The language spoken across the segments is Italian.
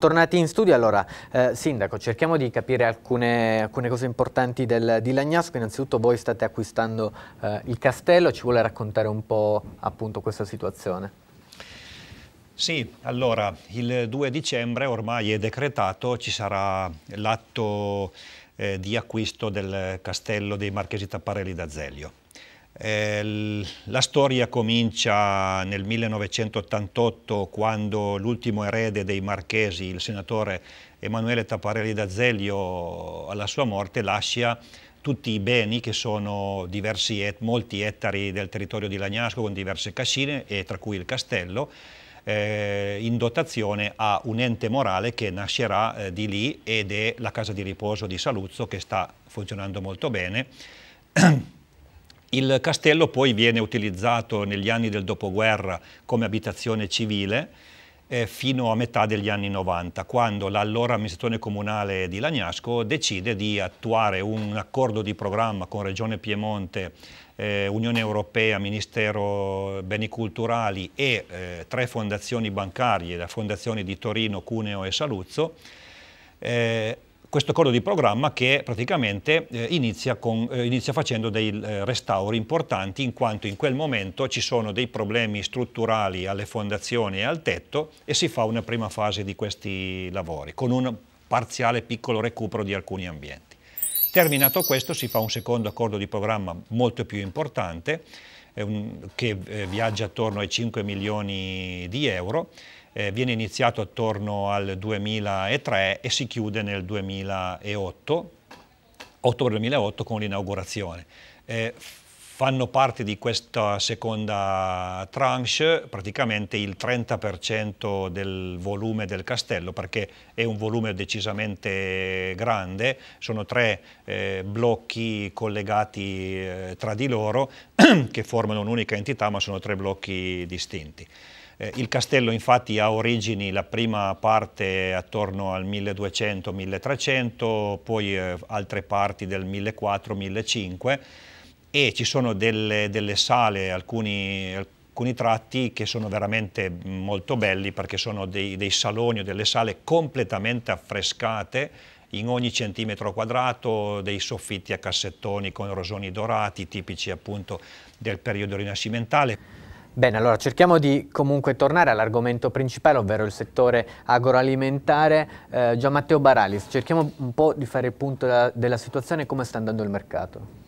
Tornati in studio, allora, eh, Sindaco, cerchiamo di capire alcune, alcune cose importanti del, di Lagnasco. Innanzitutto voi state acquistando eh, il castello, ci vuole raccontare un po' appunto questa situazione? Sì, allora, il 2 dicembre ormai è decretato, ci sarà l'atto eh, di acquisto del castello dei Marchesi Tapparelli d'Azeglio. Eh, la storia comincia nel 1988 quando l'ultimo erede dei marchesi, il senatore Emanuele Tapparelli d'Azeglio, alla sua morte lascia tutti i beni che sono diversi et, molti ettari del territorio di Lagnasco con diverse cascine e tra cui il castello eh, in dotazione a un ente morale che nascerà eh, di lì ed è la casa di riposo di Saluzzo che sta funzionando molto bene Il castello poi viene utilizzato negli anni del dopoguerra come abitazione civile eh, fino a metà degli anni 90, quando l'allora amministratore comunale di Lagnasco decide di attuare un accordo di programma con Regione Piemonte eh, Unione Europea, Ministero Beni Culturali e eh, tre fondazioni bancarie, la fondazione di Torino, Cuneo e Saluzzo, eh, questo accordo di programma che praticamente eh, inizia, con, eh, inizia, facendo dei eh, restauri importanti in quanto in quel momento ci sono dei problemi strutturali alle fondazioni e al tetto e si fa una prima fase di questi lavori con un parziale piccolo recupero di alcuni ambienti. Terminato questo si fa un secondo accordo di programma molto più importante un, che eh, viaggia attorno ai 5 milioni di euro eh, viene iniziato attorno al 2003 e si chiude nel 2008, ottobre 2008 con l'inaugurazione. Eh, fanno parte di questa seconda tranche praticamente il 30% del volume del castello perché è un volume decisamente grande, sono tre eh, blocchi collegati eh, tra di loro che formano un'unica entità ma sono tre blocchi distinti. Eh, il castello infatti ha origini la prima parte attorno al 1200-1300, poi eh, altre parti del 1400-1500 e ci sono delle, delle sale, alcuni, alcuni, tratti che sono veramente molto belli perché sono dei, dei saloni o delle sale completamente affrescate in ogni centimetro quadrato dei soffitti a cassettoni con rosoni dorati tipici appunto del periodo rinascimentale. Bene, allora cerchiamo di comunque tornare all'argomento principale, ovvero il settore agroalimentare. Eh, Gian Matteo Baralis, cerchiamo un po' di fare il punto della, della situazione e come sta andando il mercato.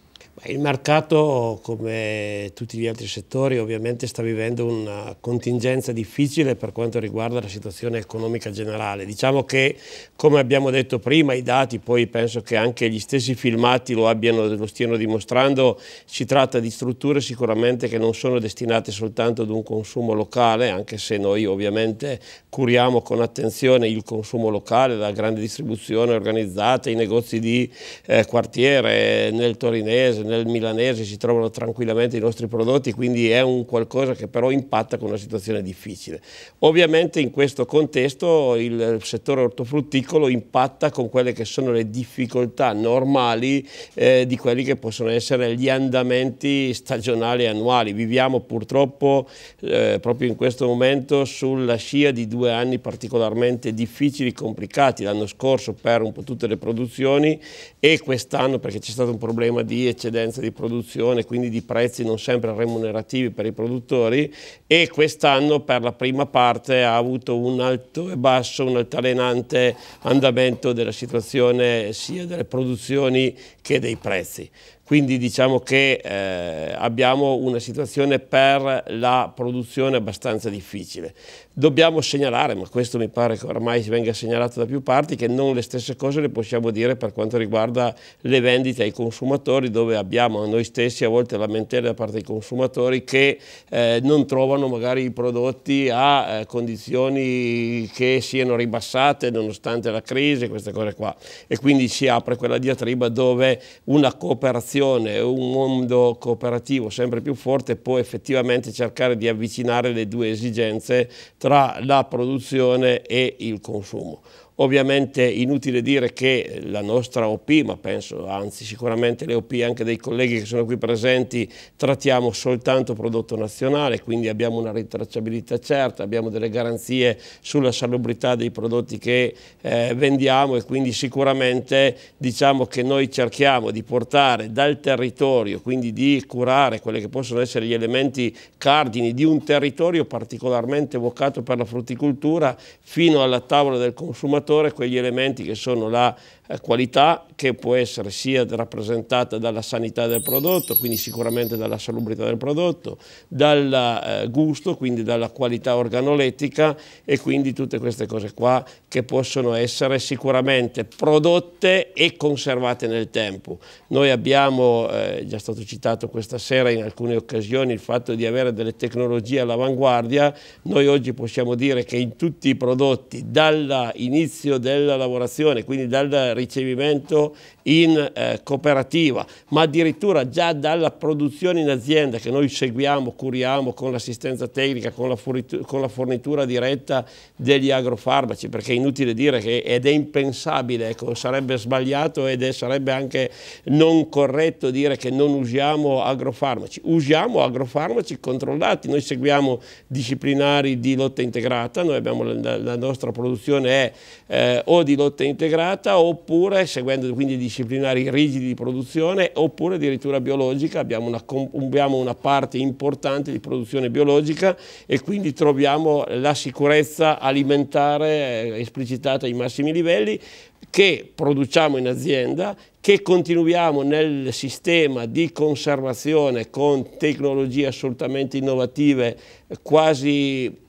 Il mercato, come tutti gli altri settori, ovviamente sta vivendo una contingenza difficile per quanto riguarda la situazione economica generale. Diciamo che, come abbiamo detto prima, i dati, poi penso che anche gli stessi filmati lo, abbiano, lo stiano dimostrando, si tratta di strutture sicuramente che non sono destinate soltanto ad un consumo locale, anche se noi ovviamente curiamo con attenzione il consumo locale, la grande distribuzione organizzata, i negozi di eh, quartiere, nel torinese, nel milanese si trovano tranquillamente i nostri prodotti, quindi è un qualcosa che però impatta con una situazione difficile. Ovviamente in questo contesto il settore ortofrutticolo impatta con quelle che sono le difficoltà normali eh, di quelli che possono essere gli andamenti stagionali e annuali. Viviamo purtroppo eh, proprio in questo momento sulla scia di due anni particolarmente difficili, e complicati, l'anno scorso per un po' tutte le produzioni e quest'anno perché c'è stato un problema di eccedenza eccedenze di produzione, quindi di prezzi non sempre remunerativi per i produttori e quest'anno per la prima parte ha avuto un alto e basso, un altalenante andamento della situazione sia delle produzioni che dei prezzi. Quindi diciamo che eh, abbiamo una situazione per la produzione abbastanza difficile. Dobbiamo segnalare, ma questo mi pare che ormai venga segnalato da più parti, che non le stesse cose le possiamo dire per quanto riguarda le vendite ai consumatori, dove abbiamo noi stessi a volte lamentele da parte dei consumatori che eh, non trovano magari i prodotti a eh, condizioni che siano ribassate nonostante la crisi, queste cose qua. E quindi si apre quella diatriba dove una cooperazione, un mondo cooperativo sempre più forte può effettivamente cercare di avvicinare le due esigenze tra la produzione e il consumo. Ovviamente inutile dire che la nostra OP, ma penso anzi sicuramente le OP anche dei colleghi che sono qui presenti, trattiamo soltanto prodotto nazionale, quindi abbiamo una ritracciabilità certa, abbiamo delle garanzie sulla salubrità dei prodotti che eh, vendiamo e quindi sicuramente diciamo che noi cerchiamo di portare dal territorio, quindi di curare quelli che possono essere gli elementi cardini di un territorio particolarmente vocato per la frutticoltura fino alla tavola del consumatore conservatore quegli elementi che sono la eh, qualità che può essere sia rappresentata dalla sanità del prodotto, quindi sicuramente dalla salubrità del prodotto, dal eh, gusto, quindi dalla qualità organolettica e quindi tutte queste cose qua che possono essere sicuramente prodotte e conservate nel tempo. Noi abbiamo, eh, già stato citato questa sera in alcune occasioni, il fatto di avere delle tecnologie all'avanguardia, noi oggi possiamo dire che in tutti i prodotti, dall'inizio della lavorazione, quindi dal ricevimento in eh, cooperativa, ma addirittura già dalla produzione in azienda che noi seguiamo, curiamo con l'assistenza tecnica, con la, con la, fornitura diretta degli agrofarmaci, perché è inutile dire che ed è impensabile, ecco, sarebbe sbagliato ed è, sarebbe anche non corretto dire che non usiamo agrofarmaci, usiamo agrofarmaci controllati, noi seguiamo disciplinari di lotta integrata, noi abbiamo la, la nostra produzione è eh, o di lotta integrata o oppure seguendo quindi disciplinari rigidi di produzione, oppure addirittura biologica, abbiamo una, abbiamo una parte importante di produzione biologica e quindi troviamo la sicurezza alimentare eh, esplicitata ai massimi livelli che produciamo in azienda, che continuiamo nel sistema di conservazione con tecnologie assolutamente innovative, quasi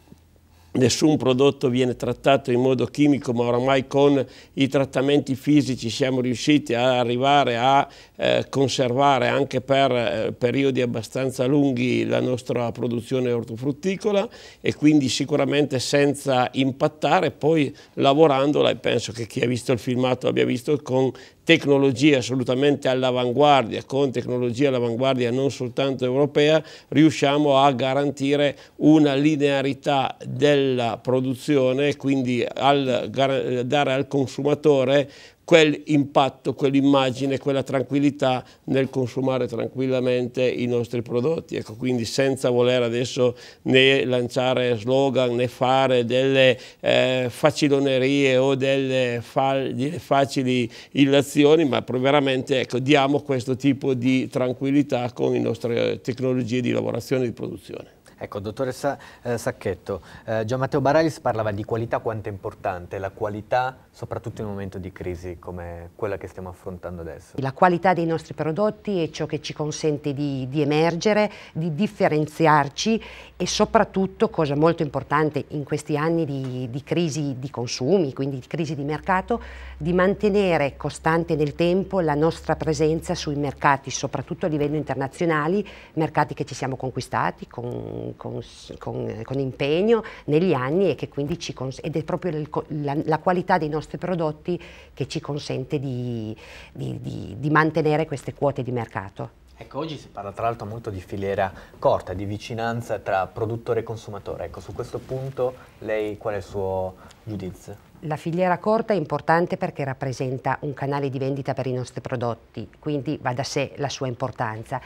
nessun prodotto viene trattato in modo chimico, ma oramai con i trattamenti fisici siamo riusciti ad arrivare a eh, conservare anche per eh, periodi abbastanza lunghi la nostra produzione ortofrutticola e quindi sicuramente senza impattare, poi lavorandola e penso che chi ha visto il filmato abbia visto con tecnologie assolutamente all'avanguardia, con tecnologie all'avanguardia non soltanto europea, riusciamo a garantire una linearità del alla produzione, quindi al, dare al consumatore quell'impatto, quell'immagine, quella tranquillità nel consumare tranquillamente i nostri prodotti. Ecco, quindi senza voler adesso né lanciare slogan né fare delle eh, facilonerie o delle, fal, delle, facili illazioni, ma veramente ecco, diamo questo tipo di tranquillità con le nostre tecnologie di lavorazione e di produzione. Ecco, dottoressa eh, Sacchetto, eh, Gian Matteo Baralis parlava di qualità quanto è importante, la qualità soprattutto in un momento di crisi come quella che stiamo affrontando adesso. La qualità dei nostri prodotti è ciò che ci consente di, di emergere, di differenziarci e soprattutto, cosa molto importante in questi anni di, di crisi di consumi, quindi di crisi di mercato, di mantenere costante nel tempo la nostra presenza sui mercati, soprattutto a livello internazionale, mercati che ci siamo conquistati con con, con, con impegno negli anni e che quindi ci cons- ed è proprio il, la, la, qualità dei nostri prodotti che ci consente di, di, di, di mantenere queste quote di mercato. Ecco, oggi si parla tra l'altro molto di filiera corta, di vicinanza tra produttore e consumatore. Ecco, su questo punto lei qual è il suo giudizio? La filiera corta è importante perché rappresenta un canale di vendita per i nostri prodotti, quindi va da sé la sua importanza.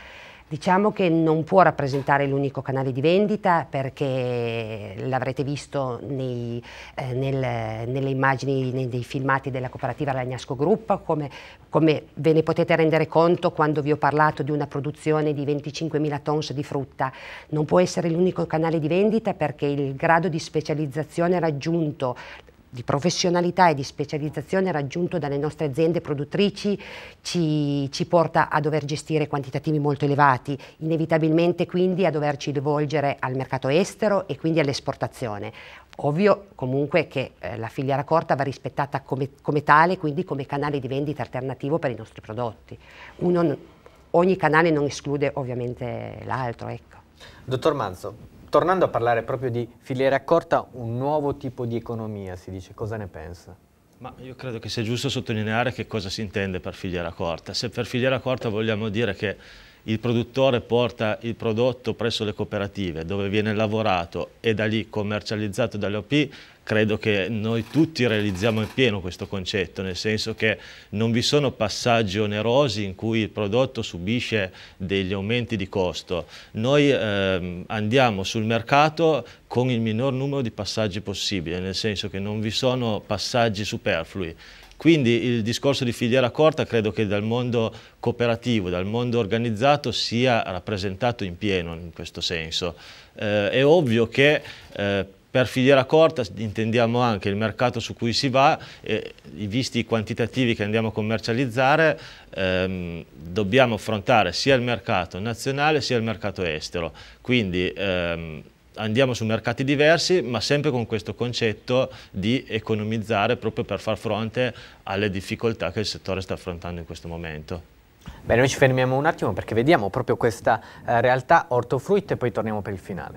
Diciamo che non può rappresentare l'unico canale di vendita perché l'avrete visto nei, eh, nel, nelle immagini, nei, nei, filmati della cooperativa Lagnasco Group, come, come, ve ne potete rendere conto quando vi ho parlato di una produzione di 25.000 tons di frutta. Non può essere l'unico canale di vendita perché il grado di specializzazione raggiunto di professionalità e di specializzazione raggiunto dalle nostre aziende produttrici ci, ci, porta a dover gestire quantitativi molto elevati, inevitabilmente quindi a doverci rivolgere al mercato estero e quindi all'esportazione. Ovvio comunque che eh, la filiera corta va rispettata come, come tale, quindi come canale di vendita alternativo per i nostri prodotti. Uno, ogni canale non esclude ovviamente l'altro. Ecco. Dottor Manzo, tornando a parlare proprio di filiera corta, un nuovo tipo di economia si dice, cosa ne pensa? Ma io credo che sia giusto sottolineare che cosa si intende per filiera corta. Se per filiera corta vogliamo dire che il produttore porta il prodotto presso le cooperative dove viene lavorato e da lì commercializzato dalle OP, credo che noi tutti realizziamo in pieno questo concetto, nel senso che non vi sono passaggi onerosi in cui il prodotto subisce degli aumenti di costo. Noi ehm, andiamo sul mercato con il minor numero di passaggi possibile, nel senso che non vi sono passaggi superflui. Quindi il discorso di filiera corta credo che dal mondo cooperativo, dal mondo organizzato sia rappresentato in pieno in questo senso. Eh, è ovvio che eh, per filiera corta intendiamo anche il mercato su cui si va, e, visti i quantitativi che andiamo a commercializzare, ehm, dobbiamo affrontare sia il mercato nazionale sia il mercato estero. Quindi, ehm, andiamo su mercati diversi ma sempre con questo concetto di economizzare proprio per far fronte alle difficoltà che il settore sta affrontando in questo momento. Beh, noi ci fermiamo un attimo perché vediamo proprio questa eh, realtà ortofruit e poi torniamo per il finale.